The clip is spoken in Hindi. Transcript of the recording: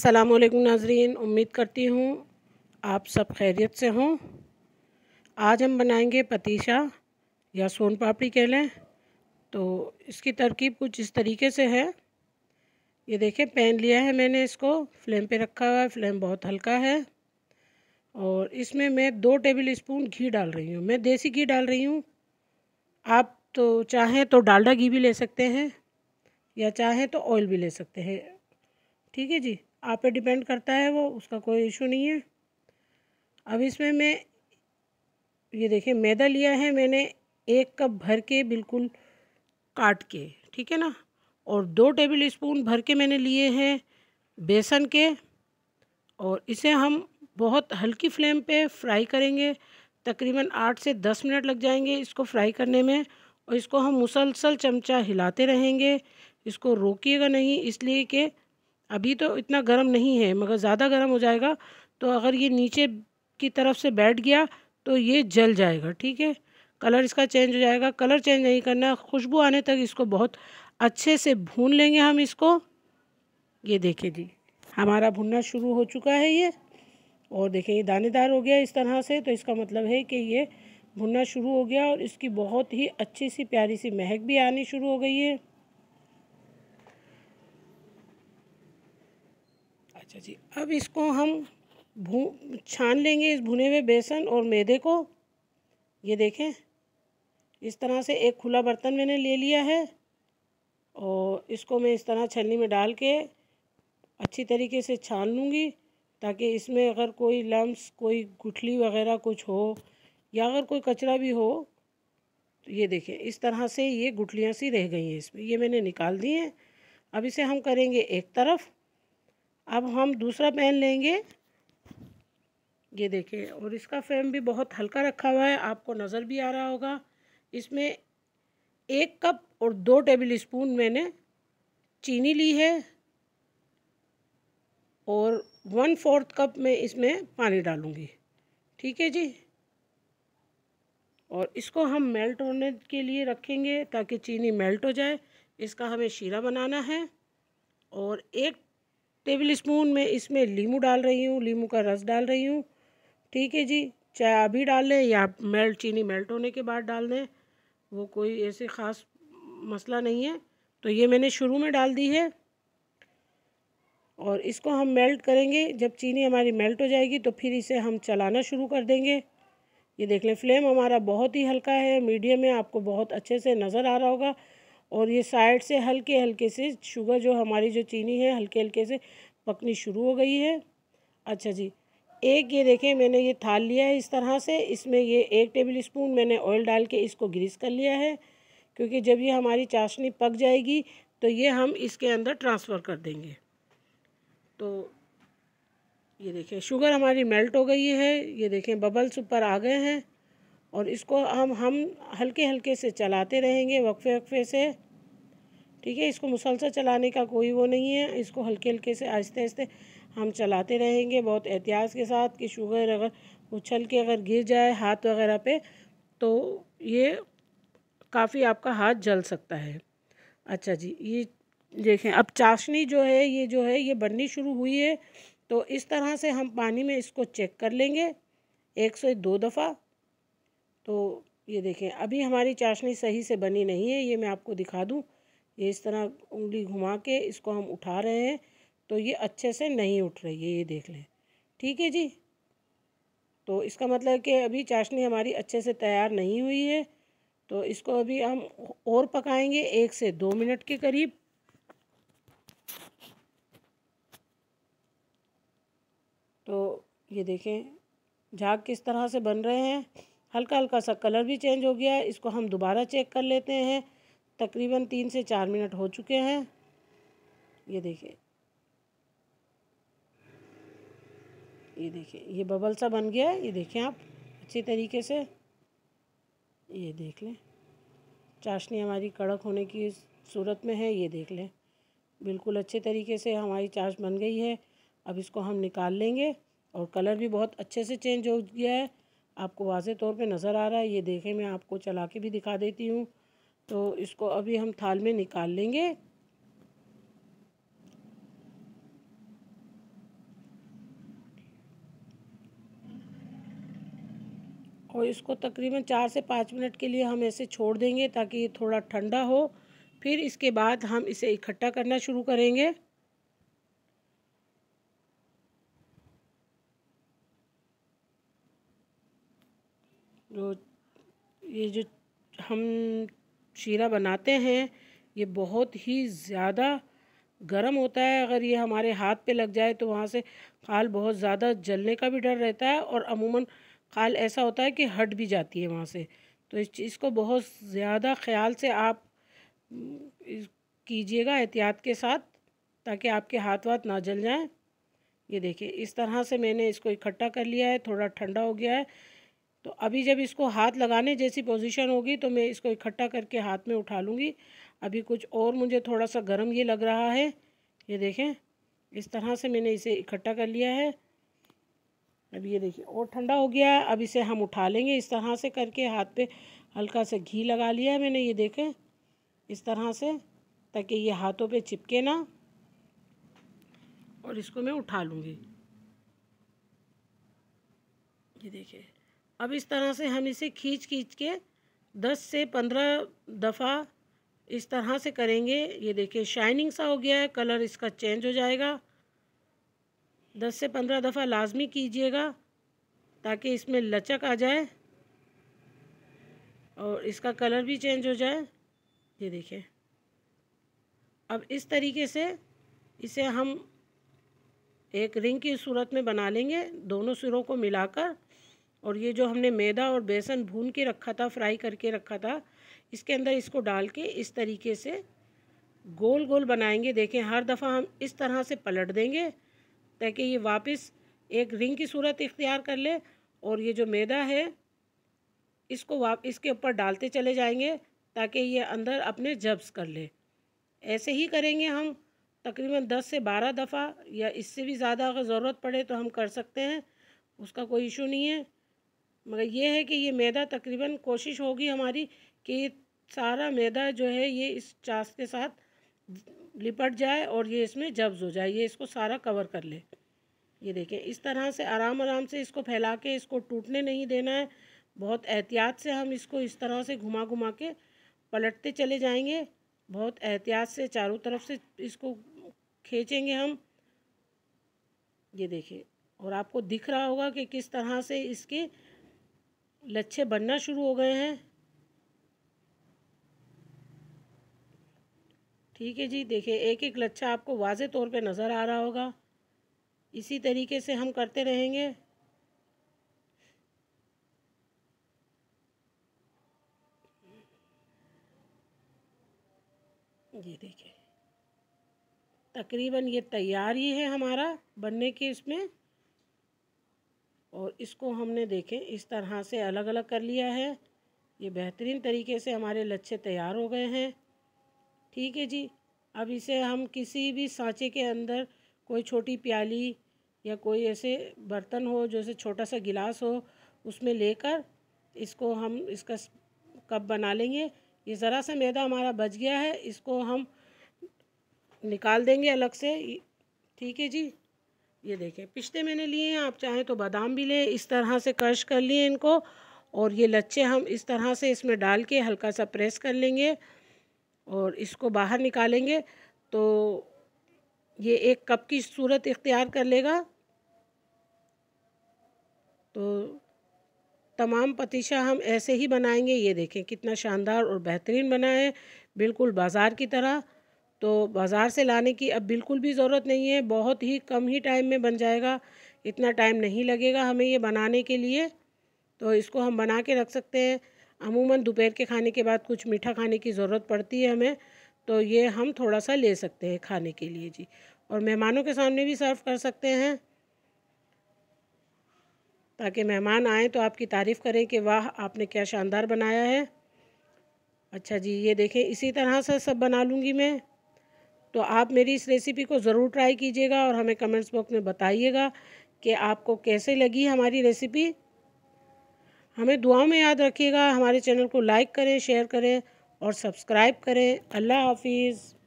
वालेकुम नाजरीन उम्मीद करती हूँ आप सब खैरियत से हों आज हम बनाएंगे पतीशा या सोन पापड़ी कह लें तो इसकी तरकीब कुछ इस तरीके से है ये देखें पैन लिया है मैंने इसको फ्लेम पे रखा हुआ है फ्लेम बहुत हल्का है और इसमें मैं दो टेबल स्पून घी डाल रही हूँ मैं देसी घी डाल रही हूँ आप तो चाहें तो डालडा घी भी ले सकते हैं या चाहें तो ऑयल भी ले सकते हैं ठीक है जी आप पे डिपेंड करता है वो उसका कोई इशू नहीं है अब इसमें मैं ये देखिए मैदा लिया है मैंने एक कप भर के बिल्कुल काट के ठीक है ना और दो टेबल स्पून भर के मैंने लिए हैं बेसन के और इसे हम बहुत हल्की फ्लेम पे फ्राई करेंगे तकरीबन आठ से दस मिनट लग जाएंगे इसको फ्राई करने में और इसको हम मुसलसल चमचा हिलाते रहेंगे इसको रोकिएगा नहीं इसलिए कि अभी तो इतना गर्म नहीं है मगर ज़्यादा गर्म हो जाएगा तो अगर ये नीचे की तरफ से बैठ गया तो ये जल जाएगा ठीक है कलर इसका चेंज हो जाएगा कलर चेंज नहीं करना खुशबू आने तक इसको बहुत अच्छे से भून लेंगे हम इसको ये देखें जी हमारा भुनना शुरू हो चुका है ये और देखें ये दानेदार हो गया इस तरह से तो इसका मतलब है कि ये भुनना शुरू हो गया और इसकी बहुत ही अच्छी सी प्यारी सी महक भी आनी शुरू हो गई है अच्छा जी अब इसको हम भू छान लेंगे इस भुने हुए बेसन और मैदे को ये देखें इस तरह से एक खुला बर्तन मैंने ले लिया है और इसको मैं इस तरह छलनी में डाल के अच्छी तरीके से छान लूँगी ताकि इसमें अगर कोई लम्स कोई गुठली वगैरह कुछ हो या अगर कोई कचरा भी हो तो ये देखें इस तरह से ये गुठलियाँ सी रह गई हैं इसमें ये मैंने निकाल दी हैं अब इसे हम करेंगे एक तरफ अब हम दूसरा पेन लेंगे ये देखिए और इसका फ्रेम भी बहुत हल्का रखा हुआ है आपको नज़र भी आ रहा होगा इसमें एक कप और दो टेबल स्पून मैंने चीनी ली है और वन फोर्थ कप में इसमें पानी डालूँगी ठीक है जी और इसको हम मेल्ट होने के लिए रखेंगे ताकि चीनी मेल्ट हो जाए इसका हमें शीरा बनाना है और एक टेबल स्पून में इसमें लीमू डाल रही हूँ लीमू का रस डाल रही हूँ ठीक है जी चाहे अभी डाल लें या मेल्ट चीनी मेल्ट होने के बाद डाल दें वो कोई ऐसे ख़ास मसला नहीं है तो ये मैंने शुरू में डाल दी है और इसको हम मेल्ट करेंगे जब चीनी हमारी मेल्ट हो जाएगी तो फिर इसे हम चलाना शुरू कर देंगे ये देख लें फ्लेम हमारा बहुत ही हल्का है मीडियम में आपको बहुत अच्छे से नज़र आ रहा होगा और ये साइड से हल्के हल्के से शुगर जो हमारी जो चीनी है हल्के हल्के से पकनी शुरू हो गई है अच्छा जी एक ये देखें मैंने ये थाल लिया है इस तरह से इसमें ये एक टेबल स्पून मैंने ऑयल डाल के इसको ग्रीस कर लिया है क्योंकि जब ये हमारी चाशनी पक जाएगी तो ये हम इसके अंदर ट्रांसफ़र कर देंगे तो ये देखें शुगर हमारी मेल्ट हो गई है ये देखें बबल्स ऊपर आ गए हैं और इसको हम हम हल्के हल्के से चलाते रहेंगे वक्फे वक्फे से ठीक है इसको मुसलसल चलाने का कोई वो नहीं है इसको हल्के हल्के से आहिस्ते आहिस्ते हम चलाते रहेंगे बहुत एहतियात के साथ कि शुगर अगर उछल के अगर गिर जाए हाथ वगैरह पे तो ये काफ़ी आपका हाथ जल सकता है अच्छा जी ये देखें अब चाशनी जो है ये जो है ये बननी शुरू हुई है तो इस तरह से हम पानी में इसको चेक कर लेंगे एक से दो दफ़ा तो ये देखें अभी हमारी चाशनी सही से बनी नहीं है ये मैं आपको दिखा दूँ ये इस तरह उंगली घुमा के इसको हम उठा रहे हैं तो ये अच्छे से नहीं उठ रही है ये देख लें ठीक है जी तो इसका मतलब कि अभी चाशनी हमारी अच्छे से तैयार नहीं हुई है तो इसको अभी हम और पकाएंगे एक से दो मिनट के करीब तो ये देखें झाग किस तरह से बन रहे हैं हल्का हल्का सा कलर भी चेंज हो गया है इसको हम दोबारा चेक कर लेते हैं तकरीबन तीन से चार मिनट हो चुके हैं ये देखिए ये देखिए ये बबल सा बन गया है ये देखें आप अच्छी तरीके से ये देख लें चाशनी हमारी कड़क होने की सूरत में है ये देख लें बिल्कुल अच्छे तरीके से हमारी चाश बन गई है अब इसको हम निकाल लेंगे और कलर भी बहुत अच्छे से चेंज हो गया है आपको वाजे तौर पे नज़र आ रहा है ये देखें मैं आपको चला के भी दिखा देती हूँ तो इसको अभी हम थाल में निकाल लेंगे और इसको तकरीबन चार से पाँच मिनट के लिए हम ऐसे छोड़ देंगे ताकि ये थोड़ा ठंडा हो फिर इसके बाद हम इसे इकट्ठा करना शुरू करेंगे जो तो ये जो हम शीरा बनाते हैं ये बहुत ही ज़्यादा गर्म होता है अगर ये हमारे हाथ पे लग जाए तो वहाँ से खाल बहुत ज़्यादा जलने का भी डर रहता है और अमूमन खाल ऐसा होता है कि हट भी जाती है वहाँ से तो इस चीज़ को बहुत ज़्यादा ख्याल से आप कीजिएगा एहतियात के साथ ताकि आपके हाथ वाथ ना जल जाएँ ये देखिए इस तरह से मैंने इसको इकट्ठा कर लिया है थोड़ा ठंडा हो गया है तो अभी जब इसको हाथ लगाने जैसी पोजीशन होगी तो मैं इसको इकट्ठा करके हाथ में उठा लूँगी अभी कुछ और मुझे थोड़ा सा गर्म ये लग रहा है ये देखें इस तरह से मैंने इसे इकट्ठा कर लिया है अब ये देखिए और ठंडा हो गया है अब इसे हम उठा लेंगे इस तरह से करके हाथ पे हल्का सा घी लगा लिया है मैंने ये देखें इस तरह से ताकि ये हाथों पे चिपके ना और इसको मैं उठा लूँगी ये देखिए अब इस तरह से हम इसे खींच खींच के दस से पंद्रह दफ़ा इस तरह से करेंगे ये देखिए शाइनिंग सा हो गया है कलर इसका चेंज हो जाएगा दस से पंद्रह दफ़ा लाजमी कीजिएगा ताकि इसमें लचक आ जाए और इसका कलर भी चेंज हो जाए ये देखिए अब इस तरीके से इसे हम एक रिंग की सूरत में बना लेंगे दोनों सिरों को मिलाकर और ये जो हमने मैदा और बेसन भून के रखा था फ्राई करके रखा था इसके अंदर इसको डाल के इस तरीके से गोल गोल बनाएंगे देखें हर दफ़ा हम इस तरह से पलट देंगे ताकि ये वापस एक रिंग की सूरत इख्तियार कर ले और ये जो मैदा है इसको वाप इसके ऊपर डालते चले जाएंगे ताकि ये अंदर अपने जब्स कर ले ऐसे ही करेंगे हम तकरीबन दस से बारह दफ़ा या इससे भी ज़्यादा अगर ज़रूरत पड़े तो हम कर सकते हैं उसका कोई इशू नहीं है मगर ये है कि ये मैदा तकरीबन कोशिश होगी हमारी कि सारा मैदा जो है ये इस चास के साथ लिपट जाए और ये इसमें जब्ज हो जाए ये इसको सारा कवर कर ले ये देखें इस तरह से आराम आराम से इसको फैला के इसको टूटने नहीं देना है बहुत एहतियात से हम इसको इस तरह से घुमा घुमा के पलटते चले जाएंगे बहुत एहतियात से चारों तरफ से इसको खींचेंगे हम ये देखें और आपको दिख रहा होगा कि किस तरह से इसके लच्छे बनना शुरू हो गए हैं ठीक है जी देखिए एक एक लच्छा आपको वाज तौर पे नज़र आ रहा होगा इसी तरीके से हम करते रहेंगे ये देखिए तकरीबन ये तैयार ही है हमारा बनने के इसमें और इसको हमने देखें इस तरह से अलग अलग कर लिया है ये बेहतरीन तरीके से हमारे लच्छे तैयार हो गए हैं ठीक है जी अब इसे हम किसी भी सांचे के अंदर कोई छोटी प्याली या कोई ऐसे बर्तन हो जैसे छोटा सा गिलास हो उसमें लेकर इसको हम इसका कप बना लेंगे ये ज़रा सा मैदा हमारा बच गया है इसको हम निकाल देंगे अलग से ठीक है जी ये देखें पिस्ते मैंने लिए हैं आप चाहें तो बादाम भी लें इस तरह से क्रश कर लिए इनको और ये लच्छे हम इस तरह से इसमें डाल के हल्का सा प्रेस कर लेंगे और इसको बाहर निकालेंगे तो ये एक कप की सूरत इख्तियार कर लेगा तो तमाम पतीशा हम ऐसे ही बनाएंगे ये देखें कितना शानदार और बेहतरीन बना है बिल्कुल बाज़ार की तरह तो बाज़ार से लाने की अब बिल्कुल भी ज़रूरत नहीं है बहुत ही कम ही टाइम में बन जाएगा इतना टाइम नहीं लगेगा हमें ये बनाने के लिए तो इसको हम बना के रख सकते हैं अमूमन दोपहर के खाने के बाद कुछ मीठा खाने की ज़रूरत पड़ती है हमें तो ये हम थोड़ा सा ले सकते हैं खाने के लिए जी और मेहमानों के सामने भी सर्व कर सकते हैं ताकि मेहमान आएँ तो आपकी तारीफ़ करें कि वाह आपने क्या शानदार बनाया है अच्छा जी ये देखें इसी तरह से सब बना लूँगी मैं तो आप मेरी इस रेसिपी को ज़रूर ट्राई कीजिएगा और हमें कमेंट्स बॉक्स में बताइएगा कि आपको कैसे लगी हमारी रेसिपी हमें दुआ में याद रखिएगा हमारे चैनल को लाइक करें शेयर करें और सब्सक्राइब करें अल्लाह हाफिज़